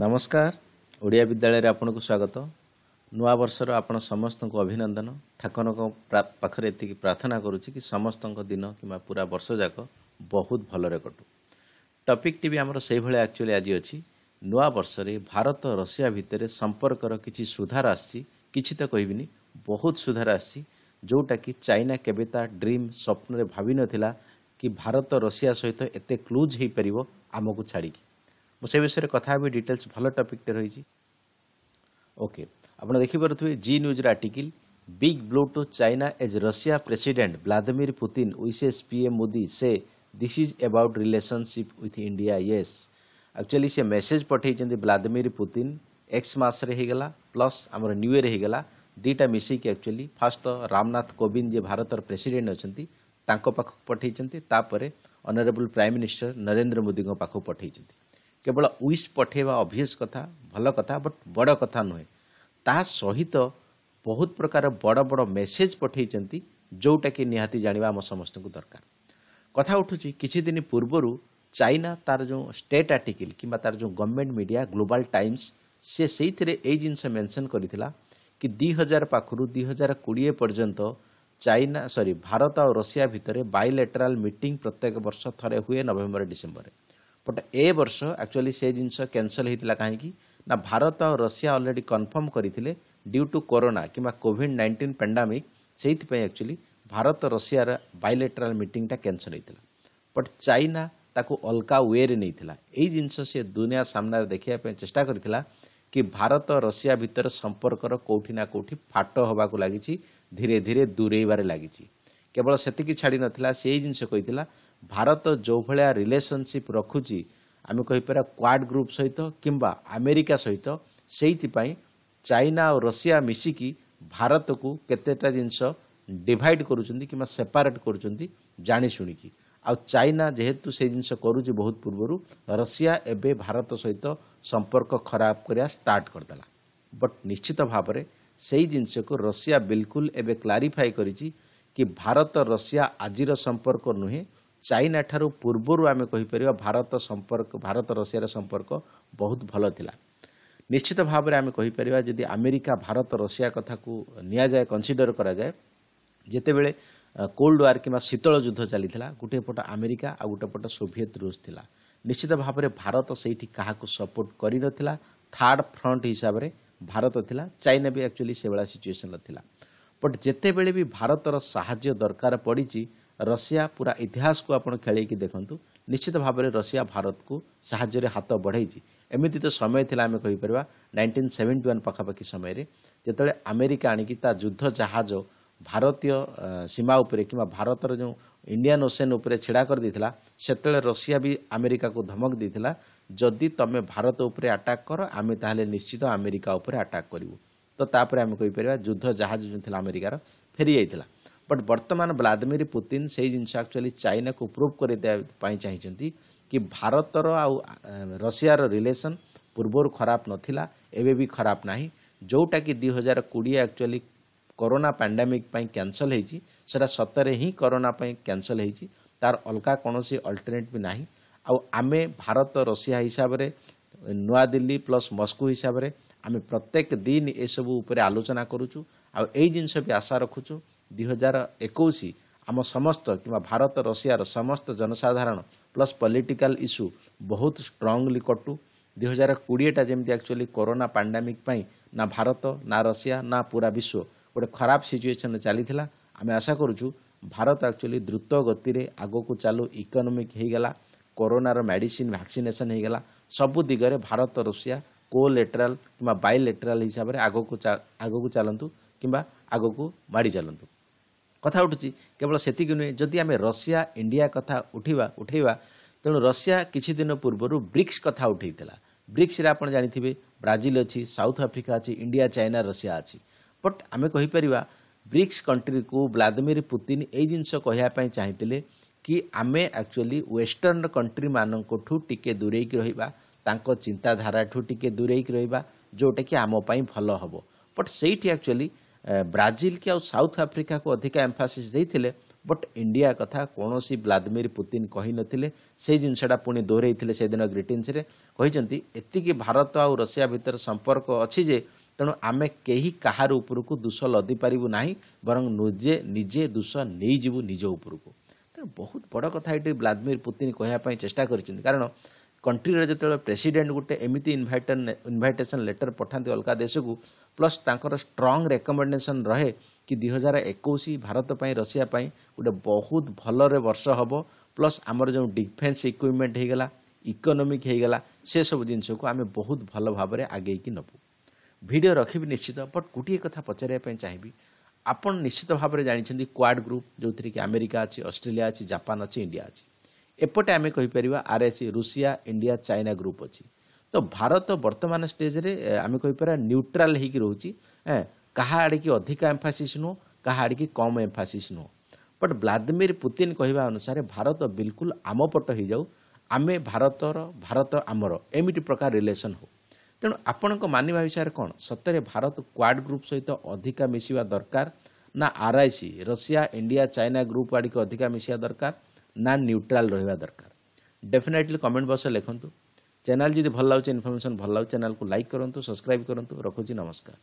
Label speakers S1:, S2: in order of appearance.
S1: ନମସ୍କାର ଓଡ଼ିଆ ବିଦ୍ୟାଳୟରେ ଆପଣଙ୍କୁ ସ୍ୱାଗତ ନୂଆବର୍ଷର ଆପଣ ସମସ୍ତଙ୍କୁ ଅଭିନନ୍ଦନ ଠାକୁରଙ୍କ ପାଖରେ ଏତିକି ପ୍ରାର୍ଥନା କରୁଛି କି ସମସ୍ତଙ୍କ ଦିନ କିମ୍ବା ପୁରା ବର୍ଷ ଯାକ ବହୁତ ଭଲରେ କଟୁ ଟପିକ୍ଟି ବି ଆମର ସେହିଭଳିଆ ଆକ୍ଚୁଆଲି ଆଜି ଅଛି ନୂଆବର୍ଷରେ ଭାରତ ରଷିଆ ଭିତରେ ସମ୍ପର୍କର କିଛି ସୁଧାର ଆସିଛି କିଛି ତ କହିବିନି ବହୁତ ସୁଧାର ଆସିଛି ଯେଉଁଟାକି ଚାଇନା କେବେ ତା ଡ୍ରିମ୍ ସ୍ୱପ୍ନରେ ଭାବିନଥିଲା କି ଭାରତ ରଷିଆ ସହିତ ଏତେ କ୍ଲୋଜ୍ ହୋଇପାରିବ ଆମକୁ ଛାଡ଼ିକି ମୁଁ ସେ ବିଷୟରେ କଥା ହେବି ଡିଟେଲ୍ସ ଭଲ ଟପିକ୍ଟେ ରହିଛି ଓକେ ଆପଣ ଦେଖିପାରୁଥିବେ ଜି ନ୍ୟୁଜ୍ର article big blow to China as Russia president Vladimir Putin wishes PM Modi ସେ this is about relationship with India yes actually ସେ ମେସେଜ୍ ପଠାଇଛନ୍ତି ଭ୍ଲାଦିମିର୍ ପୁତିନ୍ ଏକ୍ସ ମାସରେ ହେଇଗଲା ପ୍ଲସ୍ ଆମର ନ୍ୟୁ ଇୟର୍ ହେଇଗଲା ଦୁଇଟା ମିଶିକି ଆକ୍ଚୁଆଲି ଫାର୍ଷ୍ଟ ତ ରାମନାଥ କୋବିନ୍ଦ ଯିଏ ଭାରତର ପ୍ରେସିଡେଣ୍ଟ ଅଛନ୍ତି ତାଙ୍କ ପାଖକୁ ପଠାଇଛନ୍ତି ତାପରେ ଅନରେବୁଲ୍ ପ୍ରାଇମ୍ ମିନିଷ୍ଟର ନରେନ୍ଦ୍ର ମୋଦିଙ୍କ ପାଖକୁ ପଠାଇଛନ୍ତି କେବଳ ୱିସ୍ ପଠାଇବା ଅଭିଏସ୍ କଥା ଭଲ କଥା ବଟ୍ ବଡ଼ କଥା ନୁହେଁ ତା ସହିତ ବହୁତ ପ୍ରକାର ବଡ଼ ବଡ଼ ମେସେଜ୍ ପଠାଇଛନ୍ତି ଯେଉଁଟାକି ନିହାତି ଜାଣିବା ଆମ ସମସ୍ତଙ୍କୁ ଦରକାର କଥା ଉଠୁଛି କିଛି ଦିନ ପୂର୍ବରୁ ଚାଇନା ତାର ଯେଉଁ ଷ୍ଟେଟ୍ ଆର୍ଟିକିଲ୍ କିମ୍ବା ତାର ଯେଉଁ ଗଭର୍ଣ୍ଣମେଣ୍ଟ ମିଡ଼ିଆ ଗ୍ଲୋବାଲ୍ ଟାଇମ୍ସ ସେ ସେଇଥିରେ ଏଇ ଜିନିଷ ମେନ୍ସନ୍ କରିଥିଲା କି ଦୁଇ ହଜାର ପାଖରୁ ଦୁଇ ହଜାର କୋଡ଼ିଏ ପର୍ଯ୍ୟନ୍ତ ଚାଇନା ସରି ଭାରତ ଆଉ ରଷିଆ ଭିତରେ ବାଇଲେଟେରାଲ୍ ମିଟିଂ ପ୍ରତ୍ୟେକ ବର୍ଷ ଥରେ ହୁଏ ନଭେମ୍ବର ଡିସେମ୍ବରରେ ବଟ୍ ଏ ବର୍ଷ ଆକ୍ଚୁଆଲି ସେ ଜିନିଷ କ୍ୟାନସଲ୍ ହେଇଥିଲା କାହିଁକି ନା ଭାରତ ଆଉ ରଷିଆ ଅଲରେଡ଼ି କନଫର୍ମ କରିଥିଲେ ଡ୍ୟୁ ଟୁ କରୋନା କିମ୍ବା କୋଭିଡ୍ ନାଇଣ୍ଟିନ୍ ପେଣ୍ଡାମିକ୍ ସେଇଥିପାଇଁ ଆକ୍ଚୁଆଲି ଭାରତ ରଷିଆର ବାଇଲେଟ୍ରାଲ୍ ମିଟିଂଟା କ୍ୟାନସଲ୍ ହୋଇଥିଲା ବଟ୍ ଚାଇନା ତାକୁ ଅଲଗା ୱେରେ ନେଇଥିଲା ଏଇ ଜିନିଷ ସେ ଦୁନିଆ ସାମ୍ନାରେ ଦେଖିବା ପାଇଁ ଚେଷ୍ଟା କରିଥିଲା କି ଭାରତ ରଷିଆ ଭିତରେ ସମ୍ପର୍କର କେଉଁଠି ନା କେଉଁଠି ଫାଟ ହେବାକୁ ଲାଗିଛି ଧୀରେ ଧୀରେ ଦୂରେଇବାରେ ଲାଗିଛି କେବଳ ସେତିକି ଛାଡ଼ିନଥିଲା ସେ ଏଇ ଜିନିଷ କହିଥିଲା ଭାରତ ଯେଉଁଭଳିଆ ରିଲେସନସିପ୍ ରଖୁଛି ଆମେ କହିପାରିବା କ୍ୱାଡ୍ ଗ୍ରୁପ୍ ସହିତ କିମ୍ବା ଆମେରିକା ସହିତ ସେଇଥିପାଇଁ ଚାଇନା ଆଉ ରଷିଆ ମିଶିକି ଭାରତକୁ କେତେଟା ଜିନିଷ ଡିଭାଇଡ୍ କରୁଛନ୍ତି କିମ୍ବା ସେପାରେଟ୍ କରୁଛନ୍ତି ଜାଣିଶୁଣିକି ଆଉ ଚାଇନା ଯେହେତୁ ସେ ଜିନିଷ କରୁଛି ବହୁତ ପୂର୍ବରୁ ରଷିଆ ଏବେ ଭାରତ ସହିତ ସମ୍ପର୍କ ଖରାପ କରିବା ଷ୍ଟାର୍ଟ କରିଦେଲା ବଟ୍ ନିଶ୍ଚିତ ଭାବରେ ସେଇ ଜିନିଷକୁ ରଷିଆ ବିଲକୁଲ ଏବେ କ୍ଲାରିଫାଏ କରିଛି କି ଭାରତ ରଷିଆ ଆଜିର ସମ୍ପର୍କ ନୁହେଁ ଚାଇନାଠାରୁ ପୂର୍ବରୁ ଆମେ କହିପାରିବା ଭାରତ ସମ୍ପର୍କ ଭାରତ ରଷିଆର ସମ୍ପର୍କ ବହୁତ ଭଲ ଥିଲା ନିଶ୍ଚିତ ଭାବରେ ଆମେ କହିପାରିବା ଯଦି ଆମେରିକା ଭାରତ ରଷିଆ କଥାକୁ ନିଆଯାଏ କନସିଡର କରାଯାଏ ଯେତେବେଳେ କୋଲ୍ଡ ୱାର୍ କିମ୍ବା ଶୀତଳ ଯୁଦ୍ଧ ଚାଲିଥିଲା ଗୋଟିଏ ପଟ ଆମେରିକା ଆଉ ଗୋଟିଏ ପଟ ସୋଭିଏତ ରୁଷ ଥିଲା ନିଶ୍ଚିତ ଭାବରେ ଭାରତ ସେଇଠି କାହାକୁ ସପୋର୍ଟ କରିନଥିଲା ଥାର୍ଡ ଫ୍ରଣ୍ଟ ହିସାବରେ ଭାରତ ଥିଲା ଚାଇନା ବି ଆକ୍ଚୁଆଲି ସେଭଳିଆ ସିଚୁଏସନ୍ରେ ଥିଲା ବଟ୍ ଯେତେବେଳେ ବି ଭାରତର ସାହାଯ୍ୟ ଦରକାର ପଡ଼ିଛି ରଷିଆ ପୁରା ଇତିହାସକୁ ଆପଣ ଖେଳେଇକି ଦେଖନ୍ତୁ ନିଶ୍ଚିତ ଭାବରେ ରଷିଆ ଭାରତକୁ ସାହାଯ୍ୟରେ ହାତ ବଢ଼େଇଛି ଏମିତି ତ ସମୟ ଥିଲା ଆମେ କହିପାରିବା ନାଇଣ୍ଟିନ୍ ସେଭେଣ୍ଟି ୱାନ୍ ପାଖାପାଖି ସମୟରେ ଯେତେବେଳେ ଆମେରିକା ଆଣିକି ତା ଯୁଦ୍ଧ ଜାହାଜ ଭାରତୀୟ ସୀମା ଉପରେ କିମ୍ବା ଭାରତର ଯେଉଁ ଇଣ୍ଡିଆନ୍ ଓସେନ୍ ଉପରେ ଛିଡ଼ା କରିଦେଇଥିଲା ସେତେବେଳେ ରଷିଆ ବି ଆମେରିକାକୁ ଧମକ ଦେଇଥିଲା ଯଦି ତୁମେ ଭାରତ ଉପରେ ଆଟାକ୍ କର ଆମେ ତାହେଲେ ନିଶ୍ଚିତ ଆମେରିକା ଉପରେ ଆଟାକ୍ କରିବୁ ତ ତାପରେ ଆମେ କହିପାରିବା ଯୁଦ୍ଧ ଜାହାଜ ଯେଉଁ ଥିଲା ଆମେରିକାର ଫେରିଯାଇଥିଲା ବଟ୍ ବର୍ତ୍ତମାନ ଭ୍ଲାଦିମିର ପୁତିନ ସେଇ ଜିନିଷ ଆକ୍ଚୁଆଲି ଚାଇନାକୁ ପ୍ରୁଭ୍ କରିଦେବା ପାଇଁ ଚାହିଁଛନ୍ତି କି ଭାରତର ଆଉ ରଷିଆର ରିଲେସନ୍ ପୂର୍ବରୁ ଖରାପ ନଥିଲା ଏବେ ବି ଖରାପ ନାହିଁ ଯେଉଁଟାକି ଦୁଇ ହଜାର କୋଡ଼ିଏ ଆକ୍ଚୁଆଲି କରୋନା ପାଣ୍ଡେମିକ୍ ପାଇଁ କ୍ୟାନସଲ୍ ହେଇଛି ସେଟା ସତରେ ହିଁ କରୋନା ପାଇଁ କ୍ୟାନସଲ୍ ହେଇଛି ତାର ଅଲଗା କୌଣସି ଅଲ୍ଟରନେଟ୍ ବି ନାହିଁ ଆଉ ଆମେ ଭାରତ ରଷିଆ ହିସାବରେ ନୂଆଦିଲ୍ଲୀ ପ୍ଲସ୍ ମସ୍କୋ ହିସାବରେ ଆମେ ପ୍ରତ୍ୟେକ ଦିନ ଏସବୁ ଉପରେ ଆଲୋଚନା କରୁଛୁ ଆଉ ଏଇ ଜିନିଷ ବି ଆଶା ରଖୁଛୁ ଦୁଇ ହଜାର ଏକୋଇଶ ଆମ ସମସ୍ତ କିମ୍ବା ଭାରତ ରଷିଆର ସମସ୍ତ ଜନସାଧାରଣ ପ୍ଲସ୍ ପଲିଟିକାଲ ଇସ୍ୟୁ ବହୁତ ଷ୍ଟ୍ରଙ୍ଗଲି କଟୁ ଦୁଇ ହଜାର କୋଡ଼ିଏଟା ଯେମିତି ଆକ୍ଚୁଆଲି କରୋନା ପାଣ୍ଡାମିକ୍ ପାଇଁ ନା ଭାରତ ନା ରଷିଆ ନା ପୁରା ବିଶ୍ୱ ଗୋଟେ ଖରାପ ସିଚୁଏସନ୍ରେ ଚାଲିଥିଲା ଆମେ ଆଶା କରୁଛୁ ଭାରତ ଆକ୍ଚୁଆଲି ଦ୍ରୁତ ଗତିରେ ଆଗକୁ ଚାଲୁ ଇକୋନୋମିକ୍ ହୋଇଗଲା କରୋନାର ମେଡିସିନ୍ ଭ୍ୟାକ୍ସିନେସନ୍ ହୋଇଗଲା ସବୁ ଦିଗରେ ଭାରତ ରୁଷିଆ କୋ ଲେଟ୍ରାଲ୍ କିମ୍ବା ବାଇ ବାଇଲେଟେରାଲ ହିସାବରେ ଆଗକୁ ଆଗକୁ ଚାଲନ୍ତୁ କିମ୍ବା ଆଗକୁ ମାଡ଼ି ଚାଲନ୍ତୁ କଥା ଉଠୁଛି କେବଳ ସେତିକି ନୁହେଁ ଯଦି ଆମେ ରଷିଆ ଇଣ୍ଡିଆ କଥା ଉଠିବା ଉଠେଇବା ତେଣୁ ରଷିଆ କିଛି ଦିନ ପୂର୍ବରୁ ବ୍ରିକ୍ସ କଥା ଉଠେଇଥିଲା ବ୍ରିକ୍ସରେ ଆପଣ ଜାଣିଥିବେ ବ୍ରାଜିଲ ଅଛି ସାଉଥ ଆଫ୍ରିକା ଅଛି ଇଣ୍ଡିଆ ଚାଇନା ରଷିଆ ଅଛି ବଟ୍ ଆମେ କହିପାରିବା ବ୍ରିକ୍ସ କଣ୍ଟ୍ରିକୁ ଭ୍ଲାଦିମିର ପୁତିନ ଏଇ ଜିନିଷ କହିବା ପାଇଁ ଚାହିଁଥିଲେ କି ଆମେ ଆକ୍ଚୁଆଲି ୱେଷ୍ଟର୍ଣ୍ଣ କଣ୍ଟ୍ରିମାନଙ୍କଠୁ ଟିକେ ଦୂରେଇକି ରହିବା ତାଙ୍କ ଚିନ୍ତାଧାରାଠୁ ଟିକେ ଦୂରେଇକି ରହିବା ଯେଉଁଟାକି ଆମ ପାଇଁ ଭଲ ହେବ ବଟ୍ ସେଇଠି ଆକ୍ଚୁଆଲି ବ୍ରାଜିଲ୍ କି ଆଉ ସାଉଥ୍ ଆଫ୍ରିକାକୁ ଅଧିକା ଏମ୍ଫାସିସ୍ ଦେଇଥିଲେ ବଟ୍ ଇଣ୍ଡିଆ କଥା କୌଣସି ଭ୍ଲାଦିମିର୍ ପୁତିନ୍ କହିନଥିଲେ ସେଇ ଜିନିଷଟା ପୁଣି ଦୋହରାଇଥିଲେ ସେଦିନ ଗ୍ରିଟିନ୍ସରେ କହିଛନ୍ତି ଏତିକି ଭାରତ ଆଉ ରଷିଆ ଭିତରେ ସମ୍ପର୍କ ଅଛି ଯେ ତେଣୁ ଆମେ କେହି କାହାର ଉପରକୁ ଦୋଷ ଲଦିପାରିବୁ ନାହିଁ ବରଂ ନିଜେ ନିଜେ ଦୋଷ ନେଇଯିବୁ ନିଜ ଉପରକୁ ତେଣୁ ବହୁତ ବଡ଼ କଥା ଏଇଠି ଭ୍ଲାଦିମିର୍ ପୁତିନ୍ କହିବା ପାଇଁ ଚେଷ୍ଟା କରିଛନ୍ତି କାରଣ କଣ୍ଟ୍ରିରେ ଯେତେବେଳେ ପ୍ରେସିଡେଣ୍ଟ ଗୋଟେ ଏମିତି ଇନଭାଇଟେନ୍ ଇନଭାଇଟେସନ୍ ଲେଟର୍ ପଠାନ୍ତି ଅଲଗା ଦେଶକୁ ପ୍ଲସ୍ ତାଙ୍କର ଷ୍ଟ୍ରଙ୍ଗ ରେକମେଣ୍ଡେସନ୍ ରହେ କି ଦୁଇ ହଜାର ଏକୋଇଶ ଭାରତ ପାଇଁ ରଷିଆ ପାଇଁ ଗୋଟେ ବହୁତ ଭଲରେ ବର୍ଷ ହେବ ପ୍ଲସ୍ ଆମର ଯେଉଁ ଡିଫେନ୍ସ ଇକ୍ୟୁପମେଣ୍ଟ ହୋଇଗଲା ଇକୋନୋମିକ୍ ହୋଇଗଲା ସେସବୁ ଜିନିଷକୁ ଆମେ ବହୁତ ଭଲ ଭାବରେ ଆଗେଇକି ନେବୁ ଭିଡ଼ିଓ ରଖିବି ନିଶ୍ଚିତ ବଟ୍ ଗୋଟିଏ କଥା ପଚାରିବା ପାଇଁ ଚାହିଁବି ଆପଣ ନିଶ୍ଚିତ ଭାବରେ ଜାଣିଛନ୍ତି କ୍ୱାଡ୍ ଗ୍ରୁପ୍ ଯେଉଁଥିରେ କି ଆମେରିକା ଅଛି ଅଷ୍ଟ୍ରେଲିଆ ଅଛି ଜାପାନ ଅଛି ଇଣ୍ଡିଆ ଅଛି ଏପଟେ ଆମେ କହିପାରିବା R S Russia India China group ଅଛି ତ ଭାରତ ବର୍ତ୍ତମାନ ଷ୍ଟେଜ୍ରେ ଆମେ କହିପାରିବା ନ୍ୟୁଟ୍ରାଲ୍ ହେଇକି ରହୁଛି କାହା ଆଡ଼ିକି ଅଧିକ ଏମ୍ଫାସିସ୍ ନୁହଁ କାହା ଆଡ଼ିକି କମ୍ ଏମ୍ଫାସିସ୍ ନୁହଁ ବଟ୍ ଭ୍ଲାଦିମିର ପୁତିନ କହିବା ଅନୁସାରେ ଭାରତ ବିଲକୁଲ ଆମ ପଟ ହେଇଯାଉ ଆମେ ଭାରତର ଭାରତ ଆମର ଏମିତି ପ୍ରକାର ରିଲେସନ୍ ହଉ ତେଣୁ ଆପଣଙ୍କ ମାନିବା ବିଷୟରେ କ'ଣ ସତରେ ଭାରତ କ୍ୱାଡ୍ ଗ୍ରୁପ୍ ସହିତ ଅଧିକା ମିଶିବା ଦରକାର ନା RIC Russia India China group ଆଡ଼ିକି ଅଧିକା ମିଶିବା ଦରକାର ନା ନ୍ୟୁଟ୍ରାଲ୍ ରହିବା ଦରକାର ଡେଫିନେଟ୍ଲି କମେଣ୍ଟ ବକ୍ସରେ ଲେଖନ୍ତୁ ଚ୍ୟାନେଲ୍ ଯଦି ଭଲ ଲାଗୁଛି ଇନଫର୍ମେସନ୍ ଭଲ ଲାଗୁଛି ଚ୍ୟାନେଲ୍କୁ ଲାଇକ୍ କରନ୍ତୁ ସବସ୍କ୍ରାଇବ୍ କରନ୍ତୁ ରଖୁଛି ନମସ୍କାର